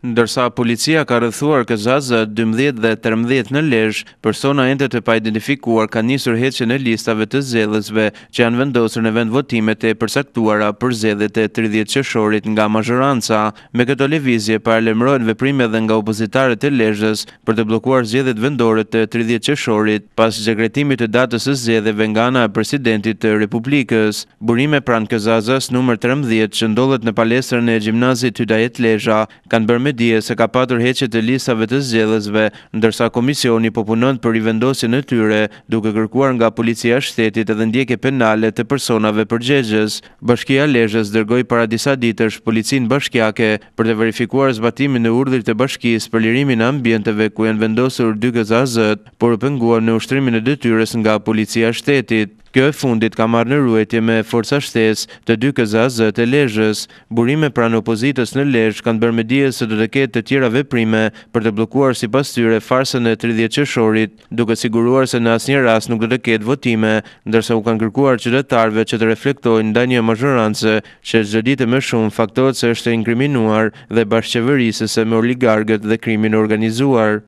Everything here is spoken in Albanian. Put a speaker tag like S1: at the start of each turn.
S1: Ndërsa policia ka rëthuar Këzazë 12 dhe 13 në lejsh, persona ente të pa identifikuar ka njësër heqë në listave të zedhësve që janë vendosër në vend votimet e përsektuara për zedhët e 30 qëshorit nga mazhëranca. Me këto levizje pa e veprime dhe nga opozitarët të lejshës për të blokuar zedhët vendore të 30 qëshorit pas gjekretimit të datës e zedhëve nga nga presidentit të Republikës. Burime pranë Këzazës nëmër 13 që ndollet në palestrën e gjimnazit të dajet lejsh me dje se ka patur heqet e lisave të zgjedhësve, ndërsa komisioni po punon për rivendosjen e tyre, duke kërkuar nga policia e shtetit edhe ndjekje penale të personave përgjegjës. Bashkia Lezhës dërgoi para disa ditësh policinë bashkiake për të verifikuar zbatimin e urdhrit të bashkisë për lirimin e ambienteve ku janë vendosur dy gazazët, por u penguan në ushtrimin e detyrës nga policia e shtetit. Kjo e fundit ka marrë në ruetje me forca shtes të dy këza të lejës. Burime pranë në opozitës në lejës kanë bërë me dje se të të ketë të tjera veprime për të blokuar si tyre farsën e 30 qëshorit, duke siguruar se në asë një ras nuk të të ketë votime, ndërsa u kanë kërkuar qëtëtarve që të reflektojnë nda një mazhërancë që zëgjëdite me shumë faktot se është inkriminuar dhe bashkëqeverisës e me oligarget dhe krimin organizuar.